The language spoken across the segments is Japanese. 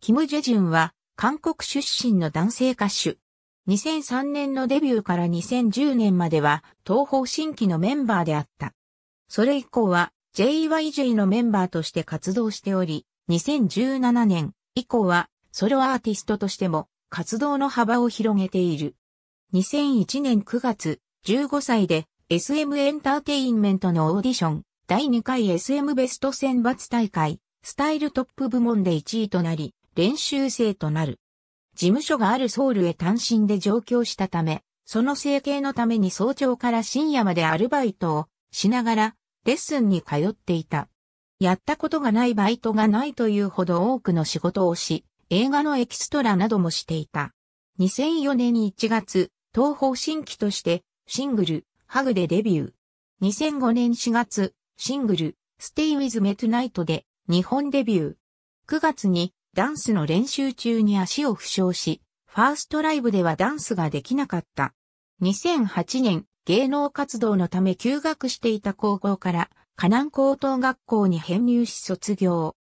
キム・ジェジュンは、韓国出身の男性歌手。2003年のデビューから2010年までは、東方新規のメンバーであった。それ以降は、JYJ のメンバーとして活動しており、2017年以降は、ソロアーティストとしても、活動の幅を広げている。2001年9月、15歳で、SM エンターテインメントのオーディション、第2回 SM ベスト選抜大会、スタイルトップ部門で1位となり、練習生となる。事務所があるソウルへ単身で上京したため、その整形のために早朝から深夜までアルバイトをしながらレッスンに通っていた。やったことがないバイトがないというほど多くの仕事をし、映画のエキストラなどもしていた。2004年1月、東方新規としてシングル、ハグでデビュー。2005年4月、シングル、Stay with Me Tonight で日本デビュー。9月にダンスの練習中に足を負傷し、ファーストライブではダンスができなかった。2008年、芸能活動のため休学していた高校から、河南高等学校に編入し卒業。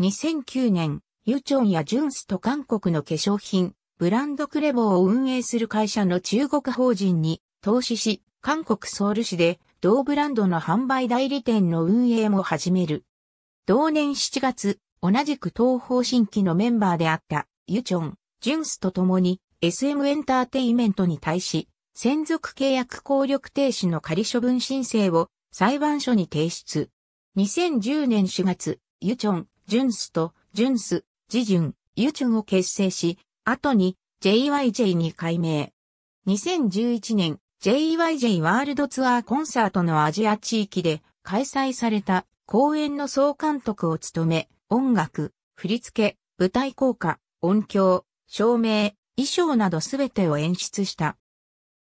2009年、ユチョンやジュンスと韓国の化粧品、ブランドクレボを運営する会社の中国法人に投資し、韓国ソウル市で同ブランドの販売代理店の運営も始める。同年7月、同じく東方新規のメンバーであったユチョン、ジュンスと共に SM エンターテイメントに対し、専属契約効力停止の仮処分申請を裁判所に提出。2010年4月、ユチョン、ジュンスと、ジュンス、ジジュン、ユチュンを結成し、後に JYJ に改名。2011年、JYJ ワールドツアーコンサートのアジア地域で開催された公演の総監督を務め、音楽、振付、舞台効果、音響、照明、衣装などすべてを演出した。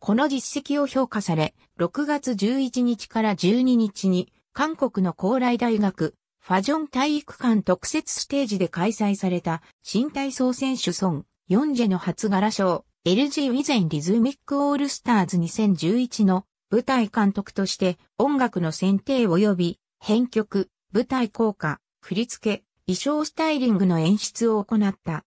この実績を評価され、6月11日から12日に、韓国の高麗大学、ファジョン体育館特設ステージで開催された、新体操選手孫、ヨンジェの初柄賞、LG 以前リズミックオールスターズ2011の舞台監督として音楽の選定及び編曲、舞台効果、振り付け、衣装スタイリングの演出を行った。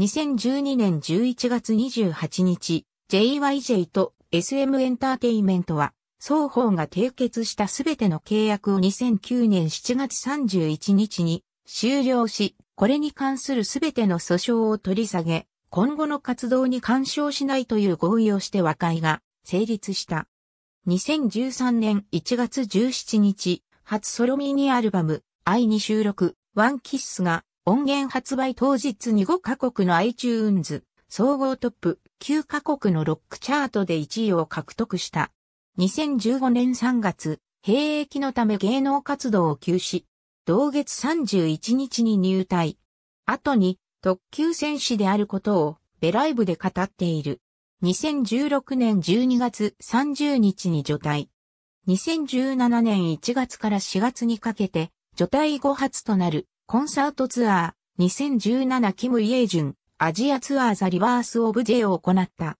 2012年11月28日、JYJ と SM エンターテイメントは、双方が締結したすべての契約を2009年7月31日に終了し、これに関するすべての訴訟を取り下げ、今後の活動に干渉しないという合意をして和解が成立した。2013年1月17日、初ソロミニアルバム、愛に収録、ワンキッスが音源発売当日に5カ国の iTunes 総合トップ9カ国のロックチャートで1位を獲得した。2015年3月、兵役のため芸能活動を休止。同月31日に入隊。後に特急戦士であることをベライブで語っている。2016年12月30日に除隊。2017年1月から4月にかけて除隊後初となるコンサートツアー2017キム・イェイジュンアジアツアーザ・リバース・オブ・ジェを行った。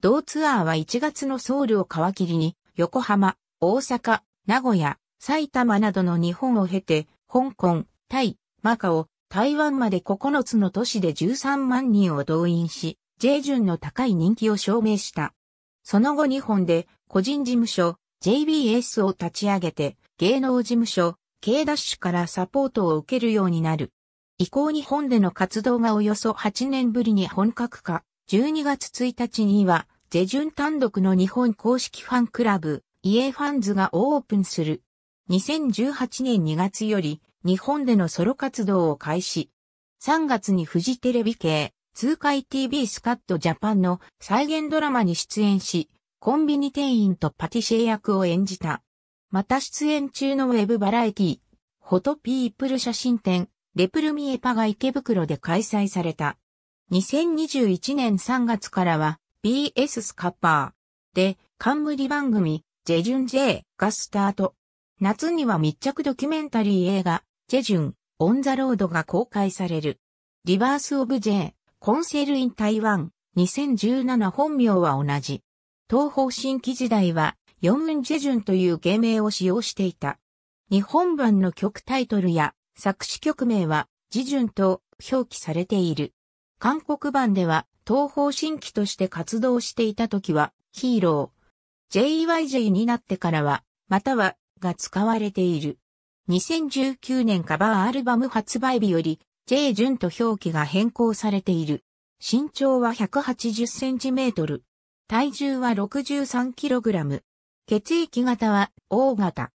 同ツアーは1月のソウルを皮切りに横浜、大阪、名古屋、埼玉などの日本を経て香港、タイ、マカオ、台湾まで9つの都市で13万人を動員し、ジェイジュンの高い人気を証明した。その後日本で個人事務所 JBS を立ち上げて芸能事務所 K ダッシュからサポートを受けるようになる。以降日本での活動がおよそ8年ぶりに本格化。12月1日には、ゼジュン単独の日本公式ファンクラブ、イエファンズがオープンする。2018年2月より、日本でのソロ活動を開始。3月にフジテレビ系、通海 TV スカットジャパンの再現ドラマに出演し、コンビニ店員とパティシエ役を演じた。また出演中のウェブバラエティ、フォトピープル写真展、レプルミエパが池袋で開催された。2021年3月からは BS スカッパーで冠番組ジェジュン J がスタート。夏には密着ドキュメンタリー映画ジェジュンオンザロードが公開される。リバースオブジイ、コンセルイン台湾2017本名は同じ。東方新規時代はヨンンジェジュンという芸名を使用していた。日本版の曲タイトルや作詞曲名は、ジジュンと表記されている。韓国版では、東方新規として活動していた時は、ヒーロー。JYJ になってからは、または、が使われている。2019年カバーアルバム発売日より、J ンと表記が変更されている。身長は180センチメートル。体重は63キログラム。血液型は O 型。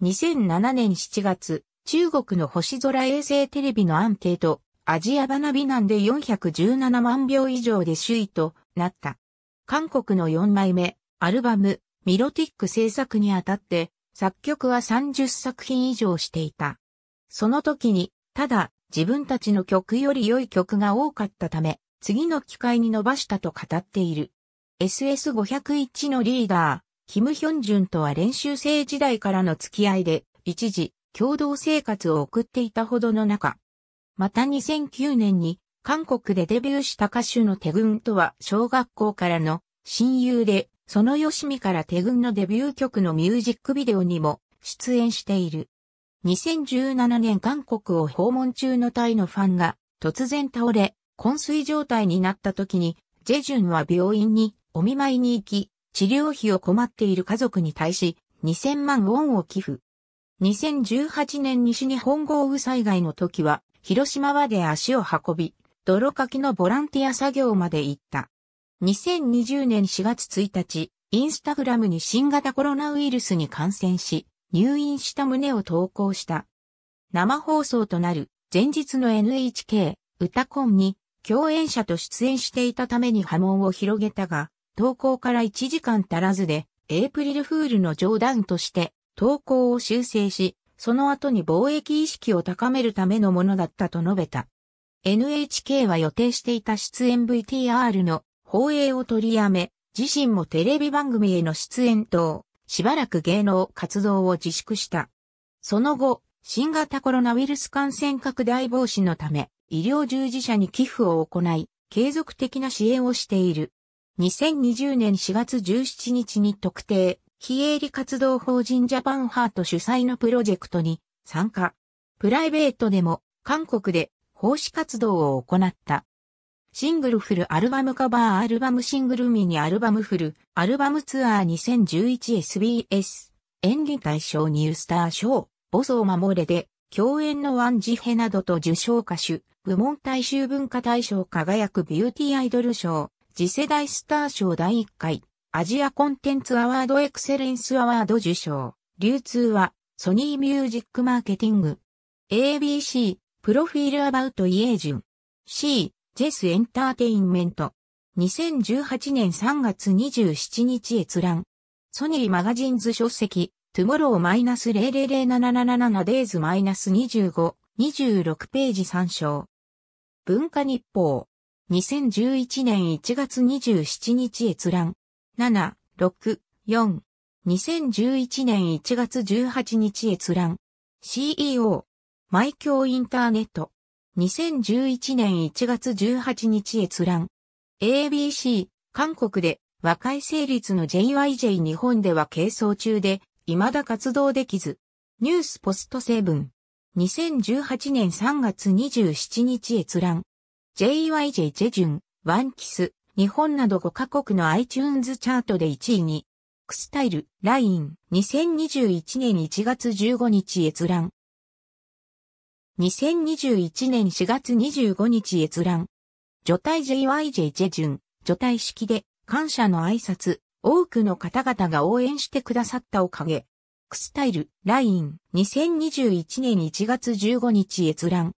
2007年7月、中国の星空衛星テレビのアンケート、アジア花美南で417万票以上で首位となった。韓国の4枚目、アルバム、ミロティック制作にあたって、作曲は30作品以上していた。その時に、ただ、自分たちの曲より良い曲が多かったため、次の機会に伸ばしたと語っている。SS501 のリーダキム・ヒョンジュンとは練習生時代からの付き合いで、一時、共同生活を送っていたほどの中。また2009年に、韓国でデビューした歌手のテグンとは小学校からの親友で、そのよしみからテグンのデビュー曲のミュージックビデオにも出演している。2017年韓国を訪問中のタイのファンが突然倒れ、昏睡状態になった時に、ジェジュンは病院にお見舞いに行き、治療費を困っている家族に対し、2000万ウォンを寄付。2018年西日本豪雨災害の時は、広島まで足を運び、泥かきのボランティア作業まで行った。2020年4月1日、インスタグラムに新型コロナウイルスに感染し、入院した旨を投稿した。生放送となる前日の NHK 歌コンに共演者と出演していたために波紋を広げたが、投稿から1時間足らずで、エイプリルフールの冗談として投稿を修正し、その後に貿易意識を高めるためのものだったと述べた。NHK は予定していた出演 VTR の放映を取りやめ、自身もテレビ番組への出演等、しばらく芸能活動を自粛した。その後、新型コロナウイルス感染拡大防止のため、医療従事者に寄付を行い、継続的な支援をしている。2020年4月17日に特定、非営利活動法人ジャパンハート主催のプロジェクトに参加。プライベートでも韓国で奉仕活動を行った。シングルフルアルバムカバーアルバムシングルミニアルバムフルアルバムツアー 2011SBS 演技大賞ニュースター賞ボソー守れで共演のワンジヘなどと受賞歌手部門大衆文化大賞輝くビューティーアイドル賞次世代スター賞第1回、アジアコンテンツアワードエクセレンスアワード受賞。流通は、ソニーミュージックマーケティング。ABC、プロフィールアバウトイエージュン。C、ジェスエンターテインメント。2018年3月27日閲覧。ソニーマガジンズ書籍、トゥモロー -000777days-25、26ページ参照。文化日報。2011年1月27日閲覧。7、6、4。2011年1月18日閲覧。CEO。マイキョーインターネット。2011年1月18日閲覧。ABC、韓国で和解成立の JYJ 日本では係争中で、未だ活動できず。ニュースポストセブン。2018年3月27日閲覧。JYJ ジェジュン、ワンキス、日本など5カ国の iTunes チャートで1位に、クスタイル、ライン、2021年1月15日閲覧。2021年4月25日閲覧。除隊 JYJ ジェジュン、除隊式で感謝の挨拶、多くの方々が応援してくださったおかげ。クスタイル、ライン、2021年1月15日閲覧。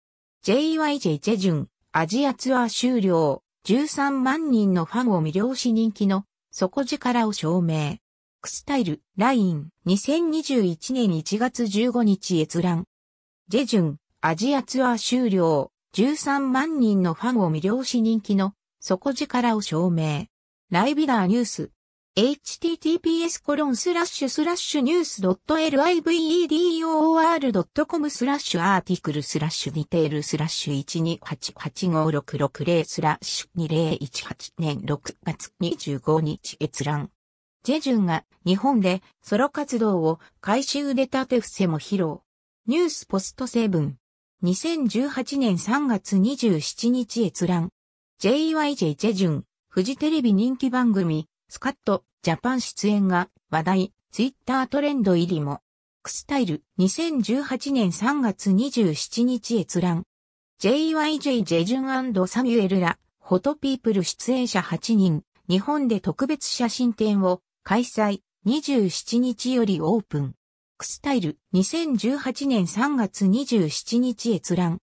JYJ ジェジュン、アジアツアー終了、13万人のファンを魅了し人気の底力を証明。クスタイル、ライン、2021年1月15日閲覧。ジェジュン、アジアツアー終了、13万人のファンを魅了し人気の底力を証明。ライビダーニュース、https コロンスラッシュスラッシュニュース l i v e d o r c o m スラッシュアーティクルスラッシュディテールスラッシュ1288560スラッシュ2018年6月25日閲覧。ジェジュンが日本でソロ活動を回収で立て伏せも披露。ニュースポストセブン。2018年3月27日閲覧。JYJ ジェジュン、フジテレビ人気番組、スカット、ジャパン出演が話題、ツイッタートレンド入りも。クスタイル2018年3月27日閲覧。JYJ ジェジュンサミュエルら、フォトピープル出演者8人、日本で特別写真展を開催、27日よりオープン。クスタイル2018年3月27日閲覧。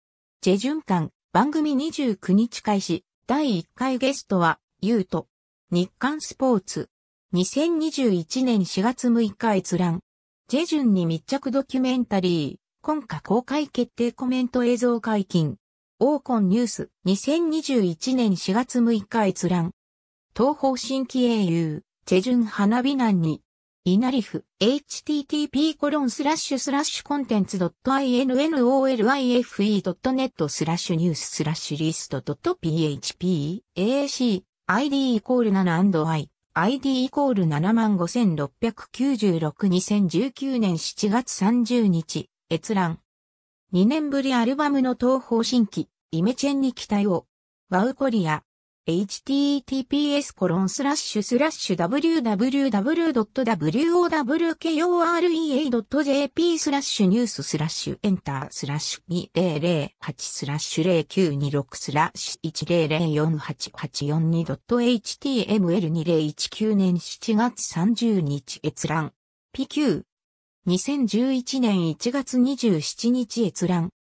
ジェジュン間、番組29日開始、第1回ゲストは、ユート。日刊スポーツ。2021年4月6日閲覧。ジェジュンに密着ドキュメンタリー。今夏公開決定コメント映像解禁。オーコンニュース2021年4月6日閲覧。東方新規英雄、ジェジュン花火難に。イナリフ、http コロンスラッシュスラッシュコンテンツ .innolife.net スラッシュニューススラッシュリスト .php, ac, id イコール 7&i。ID イコール756962019年7月30日、閲覧。2年ぶりアルバムの東方新規、イメチェンに期待を。ワウコリア。https コロンスラッシュスラッシュ w w w w o k o r e j p スラッシュニューススラッシュエンタースラッシュ2008スラッシュ0926スラッシュ 1004842.html2019 年7月30日閲覧 PQ 2011年1月27日閲覧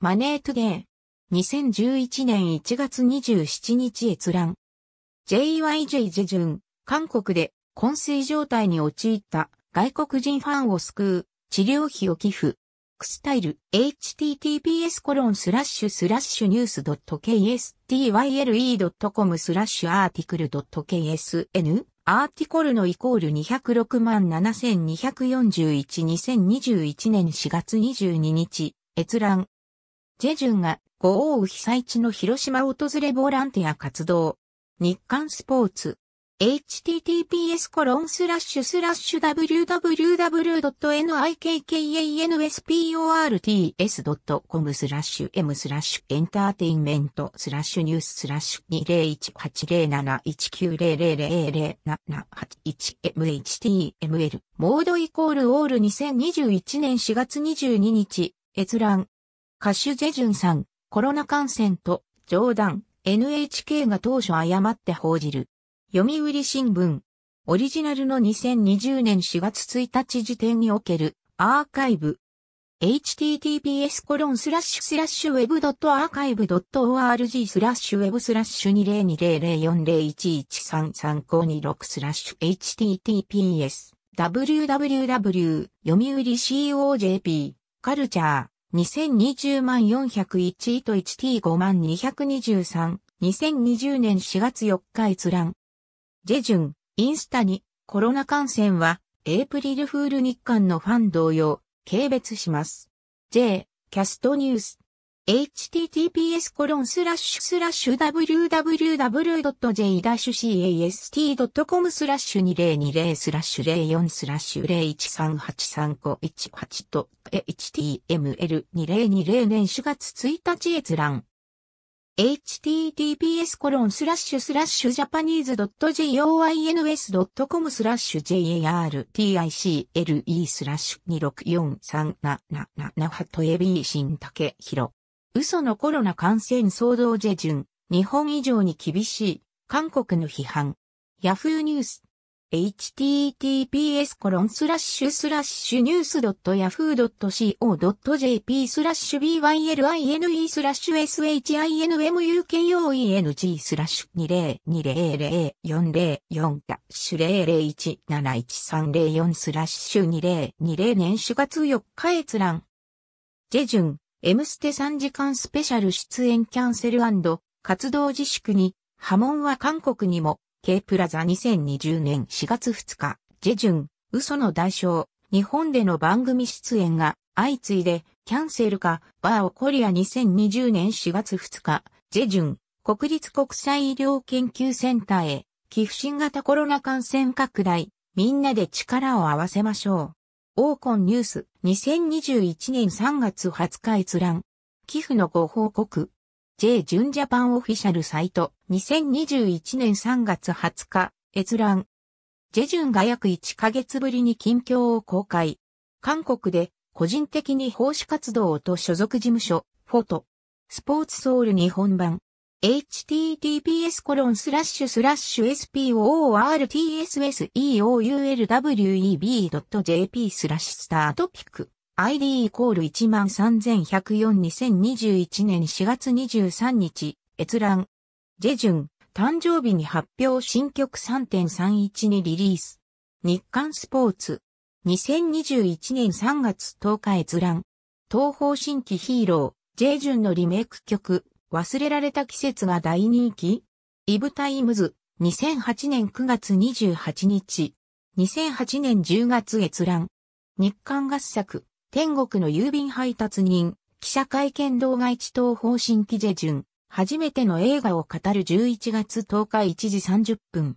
マネートデー2011年1月27日閲覧。JYJ ジェジュン、韓国で昏睡状態に陥った外国人ファンを救う治療費を寄付。クスタイル https コロンスラッシュスラッシュニュース .kstyle.com スラッシュアーティクル .ksn アーティコルのイコール206万7241 2021年4月22日閲覧ジェジュンがご豪雨被災地の広島を訪れボランティア活動。日刊スポーツ。https コロンスラッシュスラッシュ www.nikkansports.com スラッシュ m スラッシュエンターテインメントスラッシュニューススラッシュ20180719000078 1 mhtml モードイコールオール2021年4月22日閲覧歌手ジェジュンさん、コロナ感染と冗談、NHK が当初誤って報じる。読売新聞、オリジナルの2020年4月1日時点におけるアーカイブ。https コロンスラッシュスラッシュウェブドットアーカイブドット org スラッシュウェブスラッシュ2020401133 0 5 2 6スラッシュ https www 読売 cojp カルチャー2020万401位と 1T5 万223、2020年4月4日閲覧。ジェジュン、インスタに、コロナ感染は、エイプリルフール日韓のファン同様、軽蔑します。J、キャストニュース。https コロンスラッシュスラッシュ www.j-cast.com スラッシュ2020スラッシュ04スラッシュ013835518と html2020 年4月1日閲覧 https コロンスラッシュスラッシュジャパニーズ .joins.com スラッシュ jarticle スラッシュ2643777ハトエビーシンタケヒロ嘘のコロナ感染騒動ジェジュン、日本以上に厳しい、韓国の批判。ヤフーニュース。https コロンスラッシュスラッシュニュース .yahoo.co.jp スラッシュ byline スラッシュ s h i n m u k o e n g スラッシュ20200404ダッシュ001711304スラッシュ2020年4月4日閲覧。ジェジュン M ステ3時間スペシャル出演キャンセル活動自粛に波紋は韓国にも K プラザ2020年4月2日、ジェジュン、嘘の代償、日本での番組出演が相次いでキャンセルか、バーオコリア2020年4月2日、ジェジュン、国立国際医療研究センターへ、寄付新型コロナ感染拡大、みんなで力を合わせましょう。オーコンニュース2021年3月20日閲覧。寄付のご報告。J 純ジャパンオフィシャルサイト2021年3月20日閲覧。ジェジュンが約1ヶ月ぶりに近況を公開。韓国で個人的に奉仕活動をと所属事務所、フォト。スポーツソウル日本版。https コロンスラッシュスラッシュ sportseoulweb.jp s スラッシュスタートピック ID イコール13104-2021年4月23日閲覧ジェジュン誕生日に発表新曲3.31にリリース日刊スポーツ2021年3月10日閲覧東方新規ヒーロージェジュンのリメイク曲忘れられた季節が大人気イブタイムズ、2008年9月28日、2008年10月閲覧。日刊合作、天国の郵便配達人、記者会見動画一等方針記事順、初めての映画を語る11月10日1時30分。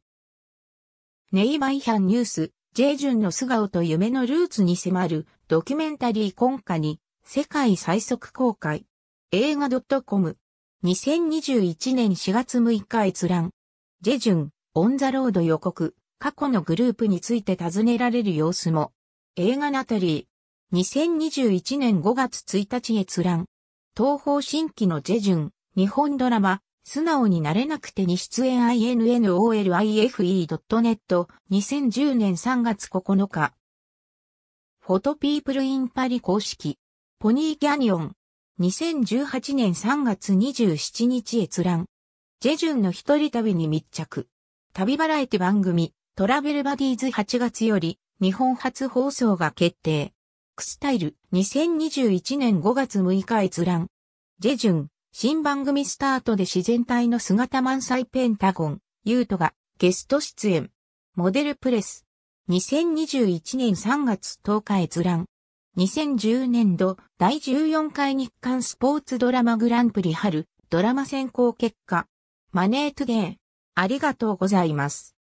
ネイバイハンニュース、J 順の素顔と夢のルーツに迫るドキュメンタリー今夏に世界最速公開。映画 .com 2021年4月6日閲覧。ジェジュン、オンザロード予告、過去のグループについて尋ねられる様子も。映画ナタリー。2021年5月1日閲覧。東方新規のジェジュン、日本ドラマ、素直になれなくてに出演 innolife.net 2010年3月9日。フォトピープルインパリ公式。ポニーキャニオン。2018年3月27日閲覧。ジェジュンの一人旅に密着。旅バラエティ番組、トラベルバディーズ8月より、日本初放送が決定。クスタイル、2021年5月6日閲覧。ジェジュン、新番組スタートで自然体の姿満載ペンタゴン、ユートがゲスト出演。モデルプレス。2021年3月10日閲覧。2010年度第14回日刊スポーツドラマグランプリ春ドラマ選考結果マネートゥデー。ありがとうございます。